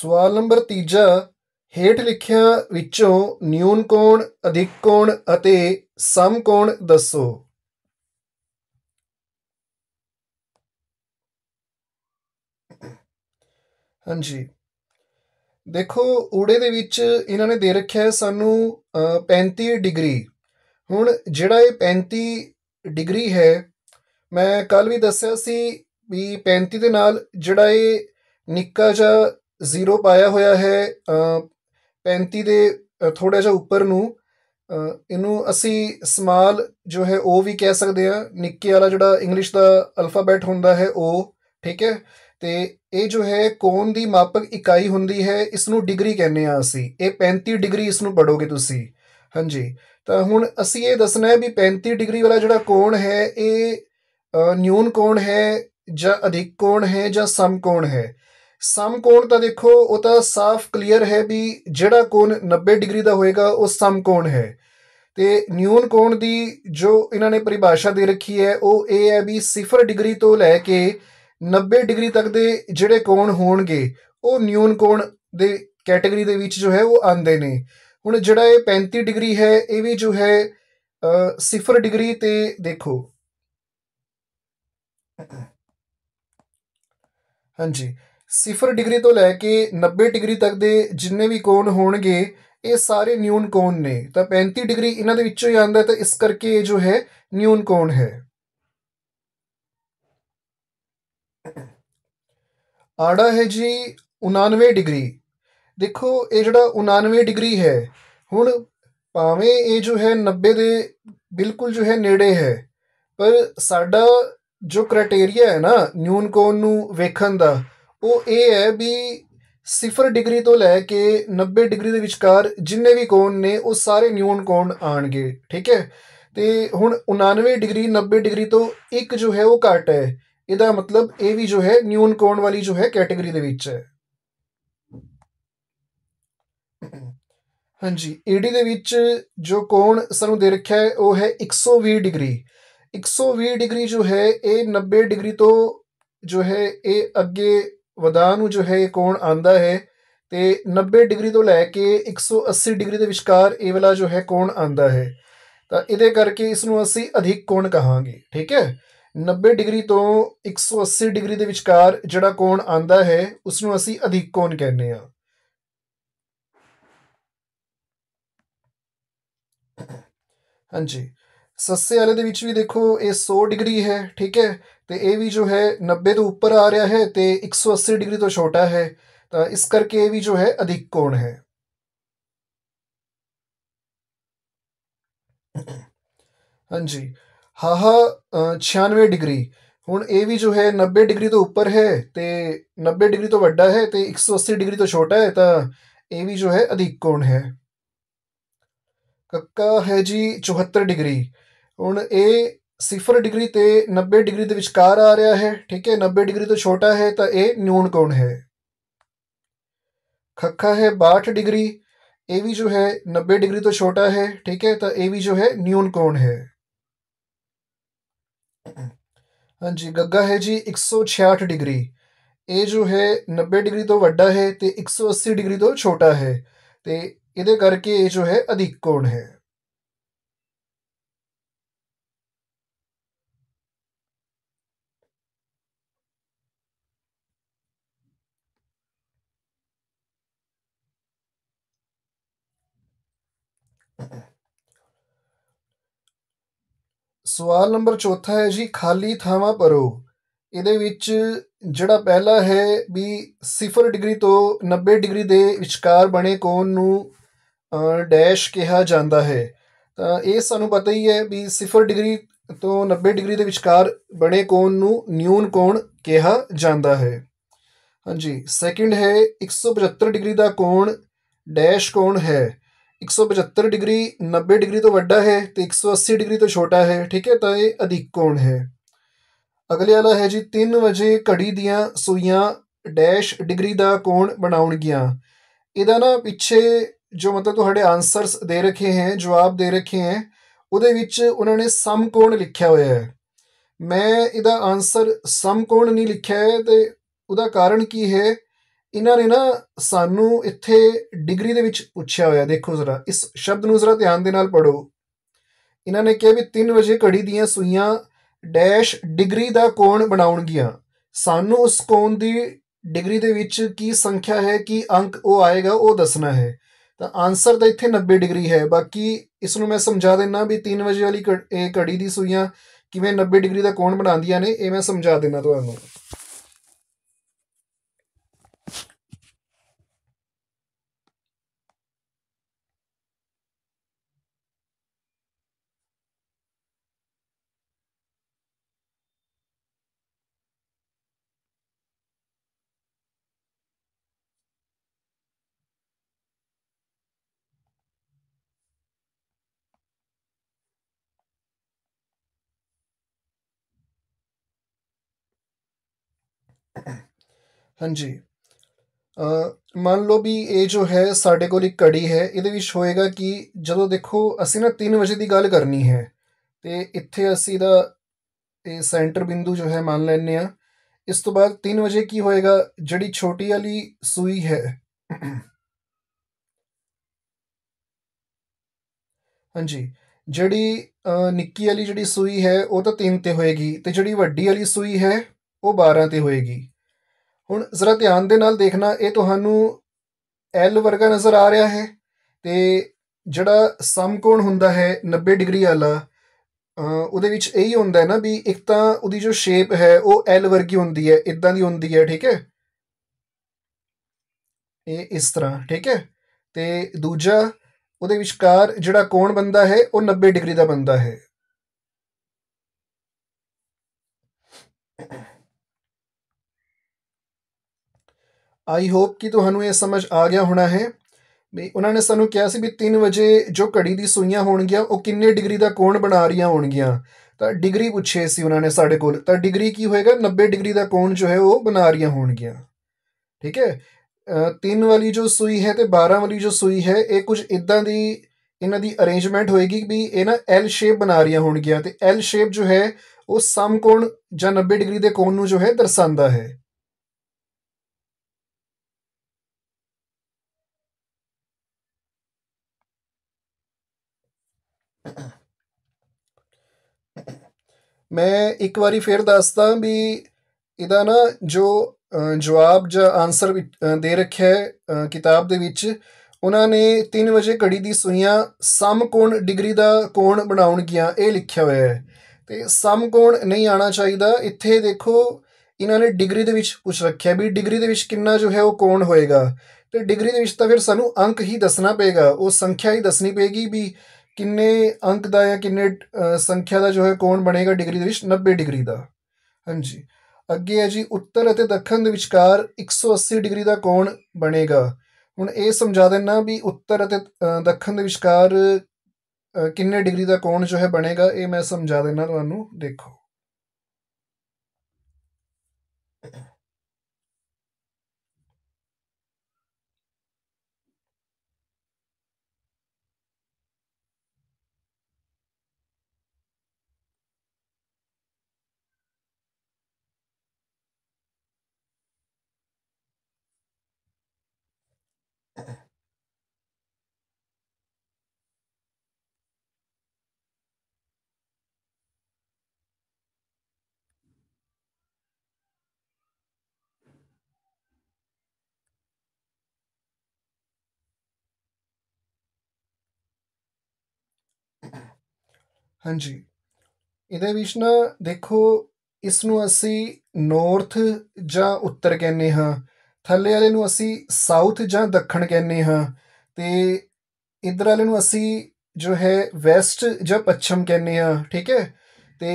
ਸਵਾਲ ਨੰਬਰ 3 ਹੇਠ ਲਿਖਿਆ ਵਿੱਚੋਂ ਨਿਊਨ ਕੋਣ ਅਧਿਕ ਕੋਣ ਅਤੇ ਸਮ ਕੋਣ ਦੱਸੋ ਹਾਂਜੀ ਦੇਖੋ ਊੜੇ ਦੇ ਵਿੱਚ ਇਹਨਾਂ ਨੇ ਦੇ ਰੱਖਿਆ ਸਾਨੂੰ 35 ਡਿਗਰੀ ਹੁਣ ਜਿਹੜਾ ਇਹ 35 ਡਿਗਰੀ ਹੈ ਮੈਂ ਕੱਲ ਵੀ ਦੱਸਿਆ ਸੀ ਵੀ 35 ਦੇ ਨਾਲ ਜਿਹੜਾ ਇਹ ਨਿੱਕਾ ਜਿਹਾ ਜ਼ੀਰੋ ਪਾਇਆ ਹੋਇਆ ਹੈ 35 ਦੇ ਥੋੜਾ ਜਿਹਾ ਉੱਪਰ ਨੂੰ ਇਹਨੂੰ ਅਸੀਂ ਸਮਾਲ ਜੋ ਹੈ ਉਹ ਵੀ ਕਹਿ ਸਕਦੇ ਆ ਨਿੱਕੇ ਵਾਲਾ ਜਿਹੜਾ ਇੰਗਲਿਸ਼ ਦਾ ਅਲਫਾਬੈਟ ਹੁੰਦਾ ਹੈ ਉਹ ਠੀਕ ਹੈ ਤੇ ਇਹ ਜੋ ਹੈ ਕੋਣ ਦੀ ਮਾਪਕ ਇਕਾਈ ਹੁੰਦੀ ਹੈ ਇਸ ਨੂੰ ਡਿਗਰੀ ਕਹਿੰਦੇ ਆ ਅਸੀਂ ਇਹ 35 ਡਿਗਰੀ ਇਸ ਨੂੰ ਪੜੋਗੇ ਤੁਸੀਂ ਹਾਂਜੀ ਤਾਂ ਹੁਣ ਅਸੀਂ ਇਹ ਦੱਸਣਾ ਹੈ ਵੀ 35 ਡਿਗਰੀ ਵਾਲਾ ਜਿਹੜਾ ਕੋਣ ਹੈ ਇਹ ਨਿਊਨ ਕੋਣ ਹੈ ਜਾਂ ਅਧਿਕ ਕੋਣ ਹੈ ਜਾਂ ਸਮ ਕੋਣ ਹੈ ਸਮ ਕੋਣ ਤਾਂ ਦੇਖੋ ਉਹ ਤਾਂ ਸਾਫ਼ ਕਲੀਅਰ ਹੈ ਵੀ ਜਿਹੜਾ ਕੋਣ 90 ਡਿਗਰੀ ਦਾ ਹੋਏਗਾ ਉਹ ਸਮ ਕੋਣ ਹੈ ਤੇ ਨਿਊਨ ਕੋਣ ਦੀ ਜੋ ਇਹਨਾਂ ਨੇ ਪਰਿਭਾਸ਼ਾ ਦੇ ਰੱਖੀ ਹੈ ਉਹ ਇਹ ਹੈ ਵੀ 0 ਡਿਗਰੀ ਤੋਂ ਲੈ ਕੇ 90 ਡਿਗਰੀ ਤੱਕ ਦੇ ਜਿਹੜੇ ਕੋਣ ਹੋਣਗੇ ਉਹ ਨਿਊਨ ਕੋਣ ਦੇ ਕੈਟਾਗਰੀ ਦੇ ਵਿੱਚ ਜੋ ਹੈ ਉਹ ਆਉਂਦੇ ਨੇ ਹੁਣ ਜਿਹੜਾ ਇਹ 35 ਡਿਗਰੀ ਹੈ ਇਹ ਵੀ ਜੋ ਹੈ 0 ਡਿਗਰੀ ਤੇ ਦੇਖੋ ਹਾਂਜੀ 0 ਡਿਗਰੀ ਤੋਂ ਲੈ ਕੇ 90 ਡਿਗਰੀ ਤੱਕ ਦੇ ਜਿੰਨੇ ਵੀ ਕੋਣ ਹੋਣਗੇ ਇਹ ਸਾਰੇ ਨਿਊਨ ਕੋਣ ਨੇ ਤਾਂ 35 ਡਿਗਰੀ ਇਹਨਾਂ ਦੇ ਵਿੱਚੋਂ ਹੀ ਆਉਂਦਾ ਤਾਂ ਇਸ ਕਰਕੇ ਇਹ ਜੋ ਹੈ ਨਿਊਨ ਕੋਣ ਹੈ ਆੜਾ ਹੈ ਜੀ 99 ਡਿਗਰੀ ਦੇਖੋ ਇਹ ਜਿਹੜਾ 99 ਡਿਗਰੀ ਹੈ ਹੁਣ ਭਾਵੇਂ ਇਹ ਜੋ ਹੈ 90 ਦੇ ਬਿਲਕੁਲ ਜੋ ਹੈ ਨੇੜੇ ਹੈ ਪਰ ਸਾਡਾ ਜੋ ਕ੍ਰਾਈਟੇਰੀਆ ਹੈ ਨਾ ਨਿਊਨ ਕੋਣ ਨੂੰ ਵੇਖਣ ਦਾ ਉਹ ਇਹ ਹੈ ਵੀ 0 ਡਿਗਰੀ ਤੋਂ ਲੈ ਕੇ 90 ਡਿਗਰੀ ਦੇ ਵਿਚਕਾਰ ਜਿੰਨੇ ਵੀ ਕੋਣ ਨੇ ਉਹ ਸਾਰੇ ਨਿਊਨ ਕੋਣ ਆਣਗੇ ਠੀਕ ਹੈ ਤੇ ਹੁਣ 99 ਡਿਗਰੀ 90 ਡਿਗਰੀ ਤੋਂ ਇੱਕ ਜੋ ਹੈ ਉਹ ਘਟ ਹੈ ਇਹਦਾ ਮਤਲਬ ਇਹ ਵੀ ਜੋ ਹੈ ਨਿਊਨ ਕੋਣ ਵਾਲੀ ਜੋ ਹੈ ਕੈਟਾਗਰੀ ਦੇ ਵਿੱਚ ਹੈ ਹਾਂਜੀ ਏਡੀ ਦੇ ਵਿੱਚ ਜੋ ਕੋਣ ਸਾਨੂੰ ਦੇ ਰੱਖਿਆ ਹੈ ਉਹ ਹੈ 120 ਡਿਗਰੀ 120 ਡਿਗਰੀ ਜੋ ਹੈ ਇਹ 90 ਡਿਗਰੀ ਤੋਂ ਜੋ ਹੈ ਇਹ ਅੱਗੇ ਵਧਾ ਨੂੰ ਜੋ ਹੈ ਇਹ ਕੋਣ ਆਂਦਾ ਹੈ ਤੇ 90 ਡਿਗਰੀ ਤੋਂ ਲੈ ਕੇ 180 ਡਿਗਰੀ ਦੇ ਵਿਚਕਾਰ ਇਹ ਵਾਲਾ ਜੋ ਹੈ ਕੋਣ ਆਂਦਾ ਹੈ ਤਾਂ ਇਹਦੇ ਕਰਕੇ ਇਸ ਨੂੰ ਅਸੀਂ ਅਧਿਕ ਕੋਣ ਕਹਾਂਗੇ ਠੀਕ ਹੈ 90 ਡਿਗਰੀ ਤੋਂ 180 ਡਿਗਰੀ ਦੇ ਵਿਚਕਾਰ ਜਿਹੜਾ ਕੋਣ ਆਂਦਾ ਹੈ ਉਸ ਨੂੰ ਅਸੀਂ ਅਧਿਕ ਕੋਣ ਕਹਿੰਦੇ ਆ ਹਾਂਜੀ ਸੱਸੇ ਵਾਲੇ ਦੇ ਵਿੱਚ ਵੀ ਦੇਖੋ ਇਹ 100 ਡਿਗਰੀ ਹੈ ਠੀਕ ਹੈ ਤੇ ਇਹ ਵੀ ਜੋ ਹੈ 90 ਤੋਂ ਉੱਪਰ ਆ ਰਿਹਾ ਹੈ ਤੇ 180 ਡਿਗਰੀ ਤੋਂ ਛੋਟਾ ਹੈ ਤਾਂ ਇਸ ਕਰਕੇ ਇਹ ਵੀ ਜੋ ਹੈ ਅਧਿਕ ਕੋਣ ਹੈ ਹਾਂਜੀ ਹਾਹਾ 96 ਡਿਗਰੀ ਹੁਣ ਇਹ ਵੀ ਜੋ ਹੈ 90 ਡਿਗਰੀ ਤੋਂ ਉੱਪਰ ਹੈ ਤੇ 90 ਡਿਗਰੀ ਤੋਂ ਵੱਡਾ ਹੈ ਤੇ 180 ਡਿਗਰੀ ਤੋਂ ਛੋਟਾ ਹੈ ਤਾਂ ਇਹ ਵੀ ਜੋ ਹੈ ਅਧਿਕ ਕੋਣ ਹੈ ਕੱਕਾ ਹੈ ਜੀ 74 ਡਿਗਰੀ ਹੁਣ ਇਹ 0 ਡਿਗਰੀ ਤੇ 90 ਡਿਗਰੀ ਦੇ ਵਿਚਕਾਰ ਆ ਰਿਹਾ ਹੈ ਠੀਕ ਹੈ 90 ਡਿਗਰੀ ਤੋਂ ਛੋਟਾ ਹੈ ਤਾਂ ਇਹ ਨਿਊਨ ਕੋਣ ਹੈ ਖੱਖਾ ਹੈ 62 ਡਿਗਰੀ ਇਹ ਵੀ ਜੋ ਹੈ 90 ਡਿਗਰੀ ਤੋਂ ਛੋਟਾ ਹੈ ਠੀਕ ਹੈ ਤਾਂ ਇਹ ਵੀ ਜੋ ਹੈ ਨਿਊਨ ਕੋਣ ਹੈ ਹਾਂਜੀ ਗੱਗਾ ਹੈ ਜੀ 166 ਡਿਗਰੀ ਇਹ ਜੋ ਹੈ 90 ਡਿਗਰੀ ਤੋਂ ਵੱਡਾ ਹੈ ਤੇ 180 ਡਿਗਰੀ ਤੋਂ ਛੋਟਾ ਹੈ ਤੇ ਇਹਦੇ ਕਰਕੇ ਇਹ ਜੋ ਹੈ ਅਧਿਕ ਕੋਣ ਹੈ ਸਵਾਲ ਨੰਬਰ ਚੌਥਾ ਹੈ ਜੀ ਖਾਲੀ ਥਾਵਾਂ ਭਰੋ ਇਹਦੇ ਵਿੱਚ ਜਿਹੜਾ ਪਹਿਲਾ ਹੈ ਵੀ 0 ਡਿਗਰੀ ਤੋਂ 90 ਡਿਗਰੀ ਦੇ ਵਿਚਕਾਰ ਬਣੇ ਕੋਣ ਨੂੰ ਡੈਸ਼ ਕਿਹਾ ਜਾਂਦਾ ਹੈ ਤਾਂ ਇਹ ਸਾਨੂੰ ਪਤਾ ਹੀ ਹੈ ਵੀ 0 ਡਿਗਰੀ ਤੋਂ 90 ਡਿਗਰੀ ਦੇ ਵਿਚਕਾਰ ਬਣੇ ਕੋਣ ਨੂੰ ਨਿਊਨ ਕੋਣ ਕਿਹਾ ਜਾਂਦਾ ਹੈ ਹਾਂਜੀ ਸੈਕਿੰਡ ਹੈ 175 ਡਿਗਰੀ ਦਾ ਕੋਣ ਡੈਸ਼ ਕੋਣ ਹੈ 175 ਡਿਗਰੀ 90 ਡਿਗਰੀ ਤੋਂ ਵੱਡਾ ਹੈ ਤੇ 180 ਡਿਗਰੀ ਤੋਂ ਛੋਟਾ ਹੈ ਠੀਕ ਹੈ ਤਾਂ ਇਹ ਅਧਿਕ ਕੋਣ ਹੈ ਅਗਲੇ ਵਾਲਾ ਹੈ ਜੀ 3 ਵਜੇ ਘੜੀ ਦੀਆਂ ਸੂਈਆਂ ਡੈਸ਼ ਡਿਗਰੀ ਦਾ ਕੋਣ ਬਣਾਉਣਗੀਆਂ ਇਹਦਾ ਨਾ ਪਿੱਛੇ ਜੋ ਮਤਲਬ ਤੁਹਾਡੇ ਆਨਸਰਸ ਦੇ ਰੱਖੇ ਹੈ ਜਵਾਬ ਦੇ ਰੱਖੇ ਹੈ ਉਹਦੇ ਵਿੱਚ ਉਹਨਾਂ ਨੇ ਸਮਕੋਣ ਲਿਖਿਆ ਹੋਇਆ ਹੈ ਮੈਂ ਇਹਦਾ ਆਨਸਰ ਸਮਕੋਣ ਨਹੀਂ ਲਿਖਿਆ ਹੈ ਤੇ ਉਹਦਾ ਕਾਰਨ ਕੀ ਹੈ ਇਹਨਾਂ ਨੇ ਨਾ ਸਾਨੂੰ ਇੱਥੇ ਡਿਗਰੀ ਦੇ ਵਿੱਚ ਪੁੱਛਿਆ ਹੋਇਆ ਦੇਖੋ ਜ਼ਰਾ ਇਸ ਸ਼ਬਦ ਨੂੰ ਜ਼ਰਾ ਧਿਆਨ ਦੇ ਨਾਲ ਪੜੋ ਇਹਨਾਂ ਨੇ ਕਿਹਾ ਵੀ 3 ਵਜੇ ਘੜੀ ਦੀਆਂ ਸੂਈਆਂ ਡੈਸ਼ ਡਿਗਰੀ ਦਾ ਕੋਣ ਬਣਾਉਣਗੀਆਂ ਸਾਨੂੰ ਉਸ ਕੋਣ ਦੀ ਡਿਗਰੀ ਦੇ ਵਿੱਚ ਕੀ ਸੰਖਿਆ ਹੈ ਕੀ ਅੰਕ ਉਹ ਆਏਗਾ ਉਹ ਦੱਸਣਾ ਹੈ ਤਾਂ ਆਨਸਰ ਤਾਂ ਇੱਥੇ 90 ਡਿਗਰੀ ਹੈ ਬਾਕੀ ਇਸ ਨੂੰ ਮੈਂ ਸਮਝਾ ਦੇਣਾ ਵੀ 3 ਵਜੇ ਵਾਲੀ ਘੜੀ ਦੀ ਸੂਈਆਂ ਕਿਵੇਂ 90 ਡਿਗਰੀ ਦਾ ਕੋਣ ਬਣਾਉਂਦੀਆਂ ਨੇ ਇਹ ਮੈਂ ਸਮਝਾ ਦੇਣਾ ਤੁਹਾਨੂੰ ਹਾਂਜੀ ਮੰਨ ਲਓ ਵੀ ਇਹ ਜੋ ਹੈ ਸਾਡੇ ਕੋਲ ਇੱਕ ਕੜੀ ਹੈ ਇਹਦੇ ਵਿੱਚ ਹੋਏਗਾ ਕਿ ਜਦੋਂ ਦੇਖੋ ਅਸੀਂ ਨਾ 3 ਵਜੇ ਦੀ ਗੱਲ ਕਰਨੀ ਹੈ ਤੇ ਇੱਥੇ ਅਸੀਂ ਦਾ ਇਹ ਸੈਂਟਰ ਬਿੰਦੂ ਜੋ ਹੈ ਮੰਨ ਲੈਨੇ ਆ ਇਸ ਤੋਂ ਬਾਅਦ 3 ਵਜੇ ਕੀ ਹੋਏਗਾ ਜਿਹੜੀ ਛੋਟੀ ਵਾਲੀ ਸੂਈ ਹੈ ਹਾਂਜੀ ਜਿਹੜੀ ਨਿੱਕੀ ਵਾਲੀ ਜਿਹੜੀ ਸੂਈ ਹੈ ਉਹ ਤਾਂ 3 ਤੇ ਹੋਏਗੀ ਤੇ ਜਿਹੜੀ ਵੱਡੀ ਵਾਲੀ ਸੂਈ ਹੈ ਉਹ 12 ਤੇ ਹੋਏਗੀ ਹੁਣ ਜ਼ਰਾ ਧਿਆਨ ਦੇ ਨਾਲ ਦੇਖਣਾ ਇਹ ਤੁਹਾਨੂੰ L ਵਰਗਾ ਨਜ਼ਰ ਆ ਰਿਹਾ ਹੈ ਤੇ ਜਿਹੜਾ ਸਮਕੋਣ ਹੁੰਦਾ ਹੈ 90 ਡਿਗਰੀ ਵਾਲਾ ਉਹਦੇ ਵਿੱਚ ਇਹੀ ਹੁੰਦਾ ਹੈ ਨਾ ਵੀ ਇੱਕ ਤਾਂ ਉਹਦੀ ਜੋ ਸ਼ੇਪ ਹੈ ਉਹ L ਵਰਗੀ ਹੁੰਦੀ ਹੈ ਇਦਾਂ ਦੀ ਹੁੰਦੀ ਹੈ ਠੀਕ ਹੈ ਇਹ ਇਸ ਤਰ੍ਹਾਂ ਠੀਕ ਹੈ ਤੇ ਦੂਜਾ ਉਹਦੇ ਵਿਚਕਾਰ ਜਿਹੜਾ ਕੋਣ ਬੰਦਾ ਹੈ ਉਹ 90 ਡਿਗਰੀ ਦਾ ਬੰਦਾ ਹੈ ਆਈ ਹੋਪ ਕਿ ਤੁਹਾਨੂੰ ਇਹ ਸਮਝ ਆ ਗਿਆ ਹੋਣਾ ਹੈ ਵੀ ਉਹਨਾਂ ਨੇ ਸਾਨੂੰ ਕਿਹਾ ਸੀ ਵੀ 3 ਵਜੇ ਜੋ ਘੜੀ ਦੀ ਸੂਈਆਂ ਹੋਣਗੀਆਂ ਉਹ ਕਿੰਨੇ ਡਿਗਰੀ ਦਾ ਕੋਣ ਬਣਾ ਰਹੀਆਂ ਹੋਣਗੀਆਂ ਤਾਂ ਡਿਗਰੀ ਪੁੱਛੇ ਸੀ ਉਹਨਾਂ ਨੇ ਸਾਡੇ ਕੋਲ ਤਾਂ ਡਿਗਰੀ ਕੀ ਹੋਏਗਾ 90 ਡਿਗਰੀ ਦਾ ਕੋਣ ਜੋ ਹੈ ਉਹ ਬਣਾ ਰਹੀਆਂ ਹੋਣਗੀਆਂ ਠੀਕ ਹੈ 3 ਵਾਲੀ ਜੋ ਸੂਈ ਹੈ ਤੇ 12 ਵਾਲੀ ਜੋ ਸੂਈ ਹੈ ਇਹ ਕੁਝ ਇਦਾਂ ਦੀ ਇਹਨਾਂ ਦੀ ਅਰੇਂਜਮੈਂਟ ਹੋਏਗੀ ਵੀ ਇਹ ਨਾ ਐਲ ਸ਼ੇਪ ਬਣਾ ਰਹੀਆਂ ਹੋਣਗੀਆਂ ਤੇ ਐਲ ਸ਼ੇਪ ਜੋ ਹੈ ਉਹ ਸਮਕੋਣ ਜਾਂ 90 ਡਿਗਰੀ ਦੇ ਕੋਣ ਨੂੰ ਜੋ ਹੈ ਦਰਸਾਉਂਦਾ ਹੈ ਮੈਂ ਇੱਕ ਵਾਰੀ ਫੇਰ ਦੱਸਦਾ ਵੀ ਇਹਦਾ ਨਾ ਜੋ ਜਵਾਬ ਜਾਂ ਆਨਸਰ ਦੇ ਰੱਖਿਆ ਹੈ ਕਿਤਾਬ ਦੇ ਵਿੱਚ ਉਹਨਾਂ ਨੇ 3 ਵਜੇ ਘੜੀ ਦੀ ਸੂਈਆਂ ਸਮਕੋਣ ਡਿਗਰੀ ਦਾ ਕੋਣ ਬਣਾਉਣ ਗਿਆ ਇਹ ਲਿਖਿਆ ਹੋਇਆ ਹੈ ਤੇ ਸਮਕੋਣ ਨਹੀਂ ਆਣਾ ਚਾਹੀਦਾ ਇੱਥੇ ਦੇਖੋ ਇਹਨਾਂ ਨੇ ਡਿਗਰੀ ਦੇ ਵਿੱਚ ਪੁੱਛ ਰੱਖਿਆ ਵੀ ਡਿਗਰੀ ਦੇ ਵਿੱਚ ਕਿੰਨਾ ਜੋ ਹੈ ਉਹ ਕੋਣ ਹੋਏਗਾ ਤੇ ਡਿਗਰੀ ਦੇ ਵਿੱਚ ਤਾਂ ਫਿਰ ਸਾਨੂੰ ਅੰਕ ਹੀ ਦੱਸਣਾ ਪਏਗਾ ਉਹ ਸੰਖਿਆ ਹੀ ਦੱਸਣੀ ਪਏਗੀ ਵੀ ਕਿੰਨੇ ਅੰਕ ਦਾ ਜਾਂ ਕਿੰਨੇ ਸੰਖਿਆ ਦਾ ਜੋ ਹੈ ਕੋਣ ਬਣੇਗਾ ਡਿਗਰੀ ਦੇ ਵਿੱਚ 90 ਡਿਗਰੀ ਦਾ ਹਾਂਜੀ ਅੱਗੇ ਹੈ ਜੀ ਉੱਤਰ ਅਤੇ ਦੱਖਣ ਦੇ ਵਿਚਕਾਰ 180 ਡਿਗਰੀ ਦਾ ਕੋਣ ਬਣੇਗਾ ਹੁਣ ਇਹ ਸਮਝਾ ਦੇਣਾ ਵੀ ਉੱਤਰ ਅਤੇ ਦੱਖਣ ਦੇ ਵਿਚਕਾਰ ਕਿੰਨੇ ਡਿਗਰੀ ਦਾ ਕੋਣ ਜੋ ਹੈ ਬਣੇਗਾ ਇਹ ਮੈਂ ਸਮਝਾ ਦੇਣਾ ਤੁਹਾਨੂੰ ਦੇਖੋ ਹਾਂਜੀ ਇਹਦੇ ਵਿੱਚ ਨਾ ਦੇਖੋ ਇਸ ਨੂੰ ਅਸੀਂ ਨਾਰਥ ਜਾਂ ਉੱਤਰ ਕਹਿੰਦੇ ਹਾਂ ਥੱਲੇ ਵਾਲੇ ਨੂੰ ਅਸੀਂ ਸਾਊਥ ਜਾਂ ਦੱਖਣ ਕਹਿੰਦੇ ਹਾਂ ਤੇ ਇਧਰ ਵਾਲੇ ਨੂੰ ਅਸੀਂ ਜੋ ਹੈ ਵੈਸਟ ਜਾਂ ਪੱਛਮ ਕਹਿੰਦੇ ਹਾਂ ਠੀਕ ਹੈ ਤੇ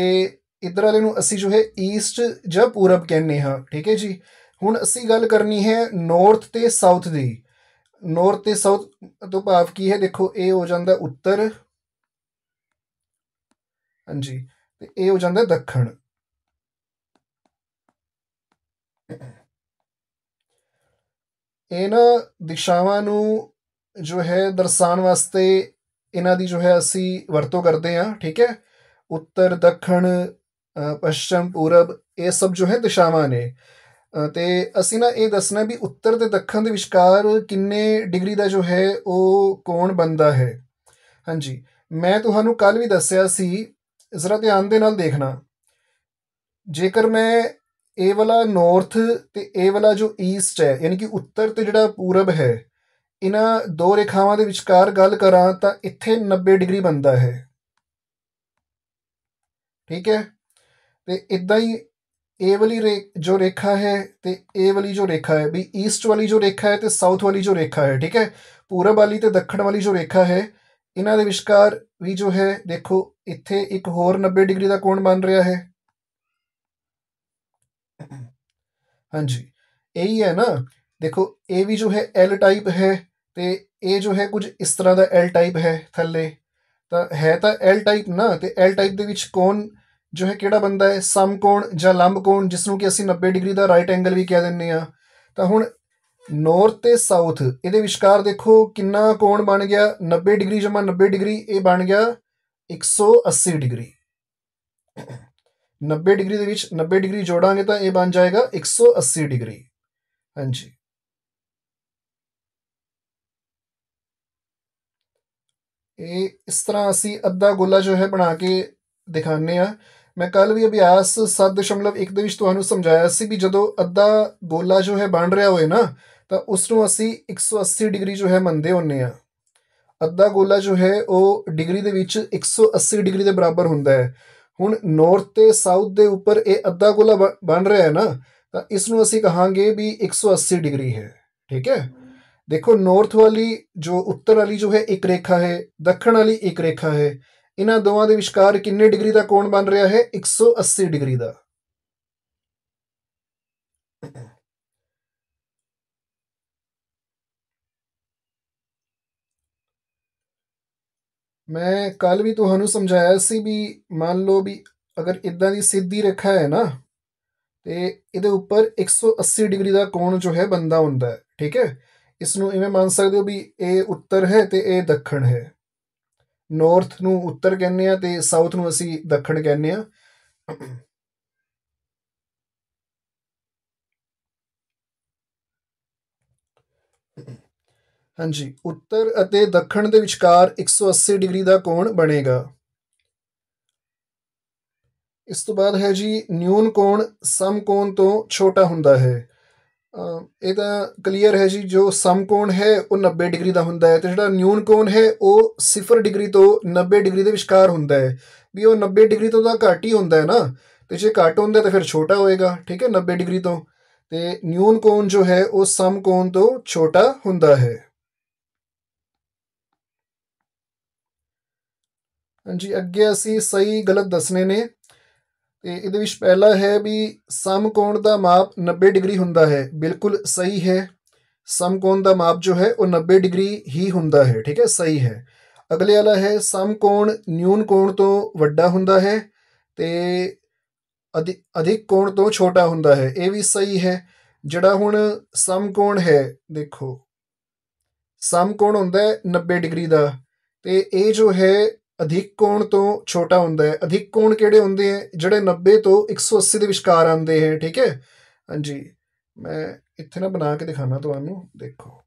ਇਧਰ ਵਾਲੇ ਨੂੰ ਅਸੀਂ ਜੋ ਹੈ ਈਸਟ ਜਾਂ ਪੂਰਬ ਕਹਿੰਦੇ ਹਾਂ ਠੀਕ ਹੈ ਜੀ ਹੁਣ ਅਸੀਂ ਗੱਲ ਕਰਨੀ ਹੈ ਨਾਰਥ ਤੇ ਸਾਊਥ ਦੀ ਨਾਰਥ ਤੇ ਸਾਊਥ ਤੋਂ ਭਾਵ ਕੀ ਹੈ ਦੇਖੋ ਇਹ ਹੋ ਜਾਂਦਾ ਉੱਤਰ ਹਾਂਜੀ ਤੇ ਇਹ ਹੋ ਜਾਂਦਾ ਦੱਖਣ ਇਹਨਾਂ ਦਿਸ਼ਾਵਾਂ ਨੂੰ ਜੋ ਹੈ ਦਰਸਾਉਣ ਵਾਸਤੇ ਇਹਨਾਂ ਦੀ ਜੋ ਹੈ ਅਸੀਂ ਵਰਤੋਂ ਕਰਦੇ ਹਾਂ ਠੀਕ ਹੈ ਉੱਤਰ ਦੱਖਣ ਪੱਛਮ ਪੂਰਬ ਇਹ ਸਭ ਜੋ ਹੈ ਦਿਸ਼ਾਵਾਂ ਨੇ ਤੇ ਅਸੀਂ ਨਾ ਇਹ ਦੱਸਣਾ ਵੀ ਉੱਤਰ ਤੇ ਦੱਖਣ ਦੇ ਵਿਚਕਾਰ ਕਿੰਨੇ ਡਿਗਰੀ ਦਾ ਜੋ ਹੈ ਉਹ ਕੋਣ ਬੰਦਾ ਹੈ ਹਾਂਜੀ ਮੈਂ ਤੁਹਾਨੂੰ ਕੱਲ ਵੀ ਦੱਸਿਆ ਸੀ ਜ਼ਰਾ ਧਿਆਨ ਦੇ ਨਾਲ ਦੇਖਣਾ ਜੇਕਰ ਮੈਂ ਇਹ ਵਾਲਾ ਨਾਰਥ ਤੇ ਇਹ ਵਾਲਾ ਜੋ ਈਸਟ ਹੈ ਯਾਨੀ ਕਿ ਉੱਤਰ ਤੇ ਜਿਹੜਾ ਪੂਰਬ ਹੈ ਇਹਨਾਂ ਦੋ ਰੇਖਾਵਾਂ ਦੇ ਵਿਚਕਾਰ ਗੱਲ ਕਰਾਂ ਤਾਂ ਇੱਥੇ 90 ਡਿਗਰੀ ਬਣਦਾ ਹੈ ਠੀਕ ਹੈ ਤੇ ਇਦਾਂ ਹੀ ਇਹ ਵਾਲੀ ਜੋ ਰੇਖਾ ਹੈ ਤੇ ਇਹ ਵਾਲੀ ਜੋ ਰੇਖਾ ਹੈ ਵੀ ਈਸਟ ਵਾਲੀ ਜੋ ਰੇਖਾ ਹੈ ਤੇ ਸਾਊਥ ਵਾਲੀ ਜੋ ਰੇਖਾ ਹੈ ਠੀਕ ਹੈ ਪੂਰਬ ਵਾਲੀ ਤੇ ਦੱਖਣ ਵਾਲੀ ਜੋ ਰੇਖਾ ਹੈ ਇਹਨਾਂ ਦੇ ਵਿਚਕਾਰ ਵੀ ਜੋ ਹੈ ਦੇਖੋ ਇੱਥੇ ਇੱਕ ਹੋਰ 90 ਡਿਗਰੀ ਦਾ ਕੋਣ ਬਣ ਰਿਹਾ ਹੈ ਹਾਂਜੀ ਇਹ ਹੀ ਹੈ ਨਾ ਦੇਖੋ ਇਹ ਵੀ ਜੋ ਹੈ L ਟਾਈਪ ਹੈ ਤੇ ਇਹ ਜੋ ਹੈ ਕੁਝ ਇਸ ਤਰ੍ਹਾਂ ਦਾ L ਟਾਈਪ ਹੈ ਥੱਲੇ ਤਾਂ ਹੈ ਤਾਂ L ਟਾਈਪ ਨਾ ਤੇ L ਟਾਈਪ ਦੇ ਵਿੱਚ ਕੋਣ ਜੋ ਹੈ ਕਿਹੜਾ ਬੰਦਾ ਹੈ ਸਮਕੋਣ ਜਾਂ ਲੰਬਕੋਣ ਜਿਸ ਨੂੰ ਕਿ ਅਸੀਂ 90 ਡਿਗਰੀ ਦਾ ਰਾਈਟ ਐਂਗਲ ਵੀ ਕਹਿ ਦਿੰਨੇ ਆ ਤਾਂ ਹੁਣ ਨੌਰਥ ਤੇ ਸਾਊਥ ਇਹਦੇ ਵਿਚਕਾਰ ਦੇਖੋ ਕਿੰਨਾ ਕੋਣ ਬਣ ਗਿਆ 90 ਡਿਗਰੀ ਜਮਾ 90 ਡਿਗਰੀ ਇਹ ਬਣ ਗਿਆ 180 ਡਿਗਰੀ 90 ਡਿਗਰੀ ਦੇ ਵਿੱਚ 90 ਡਿਗਰੀ ਜੋੜਾਂਗੇ ਤਾਂ ਇਹ ਬਣ ਜਾਏਗਾ 180 ਡਿਗਰੀ ਹਾਂਜੀ ਇਹ ਇਸ ਤਰ੍ਹਾਂ ਅਸੀਂ ਅੱਧਾ ਗੋਲਾ ਜੋ ਹੈ ਬਣਾ ਕੇ ਦਿਖਾਣੇ ਆ ਮੈਂ ਕੱਲ ਵੀ ਅਭਿਆਸ 7.1 ਦੇ ਵਿੱਚ ਤੁਹਾਨੂੰ ਸਮਝਾਇਆ ਸੀ ਵੀ ਜਦੋਂ ਅੱਧਾ ਗੋਲਾ ਜੋ ਹੈ ਬਣ ਰਿਹਾ ਹੋਏ ਨਾ ਤਾਂ ਉਸ ਨੂੰ ਅਸੀਂ 180 ਡਿਗਰੀ ਜੋ ਹੈ ਮੰਨਦੇ ਹੁੰਨੇ ਆ ਅੱਧਾ ਗੋਲਾ ਜੋ ਹੈ ਉਹ ਡਿਗਰੀ ਦੇ ਵਿੱਚ 180 ਡਿਗਰੀ ਦੇ ਬਰਾਬਰ ਹੁੰਦਾ ਹੈ ਹੁਣ ਨਾਰਥ ਤੇ ਸਾਊਥ ਦੇ ਉੱਪਰ ਇਹ ਅੱਧਾ ਗੋਲਾ ਬਣ ਰਿਹਾ ਹੈ ਨਾ ਤਾਂ ਇਸ ਨੂੰ ਅਸੀਂ ਕਹਾਂਗੇ ਵੀ 180 ਡਿਗਰੀ ਹੈ ਠੀਕ ਹੈ ਦੇਖੋ ਨਾਰਥ ਵਾਲੀ ਜੋ ਉੱਤਰ ਵਾਲੀ ਜੋ ਹੈ ਇੱਕ ਰੇਖਾ ਹੈ ਦੱਖਣ ਵਾਲੀ ਇੱਕ ਰੇਖਾ ਹੈ ਇਹਨਾਂ ਦੋਵਾਂ ਦੇ ਵਿਚਕਾਰ ਕਿੰਨੇ ਡਿਗਰੀ ਦਾ ਕੋਣ ਬਣ ਰਿਹਾ ਹੈ 180 ਡਿਗਰੀ ਦਾ ਮੈਂ ਕੱਲ ਵੀ ਤੁਹਾਨੂੰ ਸਮਝਾਇਆ ਸੀ ਵੀ ਮੰਨ ਲਓ ਵੀ ਅਗਰ ਇਦਾਂ ਦੀ ਸਿੱਧੀ ਰੇਖਾ ਹੈ ਨਾ ਤੇ ਇਹਦੇ ਉੱਪਰ 180 ਡਿਗਰੀ ਦਾ ਕੋਣ ਜੋ ਹੈ ਬੰਦਾ ਹੁੰਦਾ ਹੈ ਠੀਕ ਹੈ ਇਸ ਨੂੰ ਇਵੇਂ ਮੰਨ ਸਕਦੇ ਹੋ ਵੀ ਇਹ ਉੱਤਰ ਹੈ ਤੇ ਇਹ ਦੱਖਣ ਹੈ ਨਾਰਥ ਨੂੰ ਉੱਤਰ ਕਹਿੰਦੇ ਆ ਤੇ ਸਾਊਥ ਨੂੰ ਅਸੀਂ ਦੱਖਣ ਕਹਿੰਦੇ ਆ ਹਾਂਜੀ ਉੱਤਰ ਅਤੇ ਦੱਖਣ ਦੇ ਵਿਚਕਾਰ 180 ਡਿਗਰੀ ਦਾ ਕੋਣ ਬਣੇਗਾ ਇਸ ਤੋਂ ਬਾਅਦ ਹੈ ਜੀ ਨਿਊਨ ਕੋਣ ਸਮ ਕੋਣ ਤੋਂ ਛੋਟਾ ਹੁੰਦਾ ਹੈ ਇਹ ਤਾਂ ਕਲੀਅਰ ਹੈ ਜੀ ਜੋ ਸਮਕੋਣ ਹੈ ਉਹ 90 ਡਿਗਰੀ ਦਾ ਹੁੰਦਾ ਹੈ ਤੇ ਜਿਹੜਾ ਨਿਊਨ ਕੋਣ ਹੈ ਉਹ 0 ਡਿਗਰੀ ਤੋਂ 90 ਡਿਗਰੀ ਦੇ ਵਿਚਕਾਰ ਹੁੰਦਾ ਹੈ ਵੀ ਉਹ 90 ਡਿਗਰੀ ਤੋਂ ਤਾਂ ਘੱਟ ਹੀ ਹੁੰਦਾ ਹੈ ਨਾ ਤੇ ਜੇ ਘੱਟ ਹੁੰਦਾ ਤਾਂ ਫਿਰ ਛੋਟਾ ਹੋਏਗਾ ਠੀਕ ਹੈ 90 ਡਿਗਰੀ ਤੋਂ ਤੇ ਨਿਊਨ ਕੋਣ ਜੋ ਹੈ ਉਹ ਸਮਕੋਣ ਤੋਂ ਛੋਟਾ ਹੁੰਦਾ ਹੈ ਹਾਂਜੀ ਅੱਗੇ ਅਸੀਂ ਸਹੀ ਗਲਤ ਦੱਸਨੇ ਨੇ ਤੇ ਇਹਦੇ ਵਿੱਚ ਪਹਿਲਾ ਹੈ ਵੀ ਸਮਕੋਣ ਦਾ ਮਾਪ 90 ਡਿਗਰੀ ਹੁੰਦਾ ਹੈ ਬਿਲਕੁਲ ਸਹੀ ਹੈ ਸਮਕੋਣ ਦਾ ਮਾਪ ਜੋ ਹੈ ਉਹ 90 ਡਿਗਰੀ ਹੀ ਹੁੰਦਾ ਹੈ ਠੀਕ ਹੈ ਸਹੀ ਹੈ ਅਗਲੇ ਵਾਲਾ ਹੈ ਸਮਕੋਣ ਨਿਊਨ ਕੋਣ ਤੋਂ ਵੱਡਾ ਹੁੰਦਾ ਹੈ ਤੇ ਅਧਿਕ ਕੋਣ ਤੋਂ ਛੋਟਾ ਹੁੰਦਾ ਹੈ ਇਹ ਵੀ ਸਹੀ ਹੈ ਜਿਹੜਾ ਹੁਣ ਸਮਕੋਣ ਹੈ ਦੇਖੋ ਸਮਕੋਣ ਹੁੰਦਾ ਹੈ 90 ਡਿਗਰੀ ਦਾ ਤੇ ਇਹ ਜੋ ਹੈ ਅਧਿਕ ਕੋਣ ਤੋਂ ਛੋਟਾ ਹੁੰਦਾ ਹੈ ਅਧਿਕ ਕੋਣ ਕਿਹੜੇ ਹੁੰਦੇ ਹੈ ਜਿਹੜੇ 90 ਤੋਂ 180 ਦੇ ਵਿਚਕਾਰ ਆਉਂਦੇ ਹੈ ਠੀਕ ਹੈ ਹਾਂਜੀ ਮੈਂ ਇੱਥੇ ਨਾ ਬਣਾ ਕੇ ਦਿਖਾਣਾ ਤੁਹਾਨੂੰ ਦੇਖੋ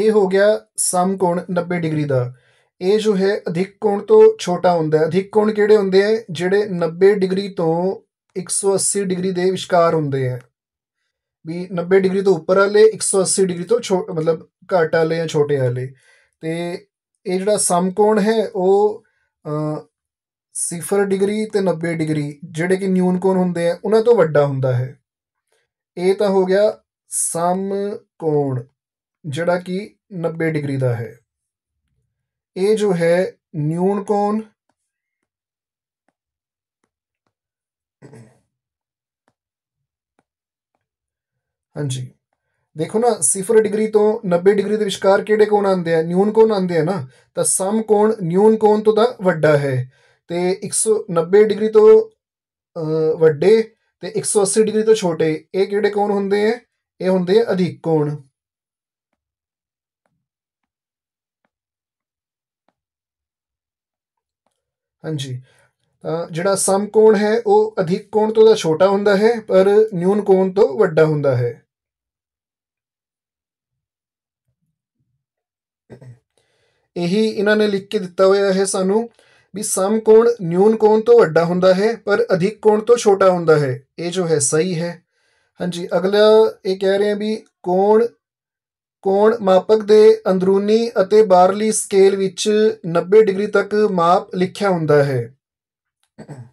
ਇਹ ਹੋ ਗਿਆ ਸਮ ਕੋਣ 90 ਡਿਗਰੀ ਦਾ ਇਹ ਜੋ ਹੈ ਅਧਿਕ ਕੋਣ ਤੋਂ ਛੋਟਾ ਹੁੰਦਾ ਹੈ ਅਧਿਕ ਕੋਣ ਕਿਹੜੇ ਹੁੰਦੇ ਹੈ ਜਿਹੜੇ 90 ਡਿਗਰੀ ਤੋਂ 180 ਡਿਗਰੀ ਦੇ ਵਿਚਕਾਰ ਹੁੰਦੇ ਹੈ ਵੀ 90 ਡਿਗਰੀ ਤੋਂ ਉੱਪਰ ਵਾਲੇ 180 ਡਿਗਰੀ ਤੋਂ ਮਤਲਬ ਘੱਟ ਵਾਲੇ ਜਾਂ ਛੋਟੇ ਵਾਲੇ ਤੇ ਇਹ ਜਿਹੜਾ ਸਮਕੋਣ ਹੈ ਉਹ 0 ਡਿਗਰੀ ਤੇ 90 ਡਿਗਰੀ ਜਿਹੜੇ ਕਿ ਨਿਊਨ ਕੋਣ ਹੁੰਦੇ ਆ ਉਹਨਾਂ ਤੋਂ ਵੱਡਾ ਹੁੰਦਾ ਹੈ ਇਹ ਤਾਂ ਹੋ ਗਿਆ ਸਮਕੋਣ ਜਿਹੜਾ ਕਿ 90 ਡਿਗਰੀ ਦਾ ਹੈ ਇਹ ਜੋ ਹੈ ਨਿਊਨ ਕੋਣ ਹਾਂਜੀ ਦੇਖੋ ਨਾ 0 ਡਿਗਰੀ ਤੋਂ 90 ਡਿਗਰੀ ਦੇ ਵਿਚਕਾਰ ਕਿਹੜੇ ਕੋਣ ਆਉਂਦੇ ਆ ਨਿਊਨ ਕੋਣ ਆਉਂਦੇ ਆ ਨਾ ਤਾਂ ਸਮ ਕੋਣ ਨਿਊਨ ਕੋਣ ਤੋਂ ਦਾ ਵੱਡਾ ਹੈ ਤੇ 190 ਡਿਗਰੀ ਤੋਂ ਵੱਡੇ ਤੇ 180 ਡਿਗਰੀ ਤੋਂ ਛੋਟੇ ਇਹ ਕਿਹੜੇ ਕੋਣ ਹੁੰਦੇ ਆ ਇਹ ਹੁੰਦੇ ਆ ਅਧਿਕ ਕੋਣ ਹਾਂਜੀ ਤਾਂ ਜਿਹੜਾ ਸਮ ਕੋਣ ਹੈ ਉਹ ਅਧਿਕ ਕੋਣ ਤੋਂ ਦਾ ਛੋਟਾ ਹੁੰਦਾ ਹੈ ਪਰ ਨਿਊਨ ਕੋਣ ਤੋਂ ਵੱਡਾ ਹੁੰਦਾ ਹੈ ਇਹੀ ਇਹਨਾਂ ਨੇ ਲਿਖ ਕੇ ਦਿੱਤਾ ਹੋਇਆ ਹੈ ਸਾਨੂੰ ਵੀ ਸਮ ਕੋਣ ਨਿਊਨ ਕੋਣ ਤੋਂ ਵੱਡਾ ਹੁੰਦਾ ਹੈ ਪਰ ਅਧਿਕ ਕੋਣ ਤੋਂ ਛੋਟਾ ਹੁੰਦਾ ਹੈ ਇਹ ਜੋ ਹੈ ਸਹੀ ਹੈ ਹਾਂਜੀ ਅਗਲਾ ਇਹ ਕਹਿ ਰਹੇ ਆ ਵੀ ਕੋਣ ਕੋਣ ਮਾਪਕ ਦੇ ਅੰਦਰੂਨੀ ਅਤੇ ਬਾਹਰਲੀ ਸਕੇਲ ਵਿੱਚ 90 ਡਿਗਰੀ ਤੱਕ ਮਾਪ ਲਿਖਿਆ ਹੁੰਦਾ ਹੈ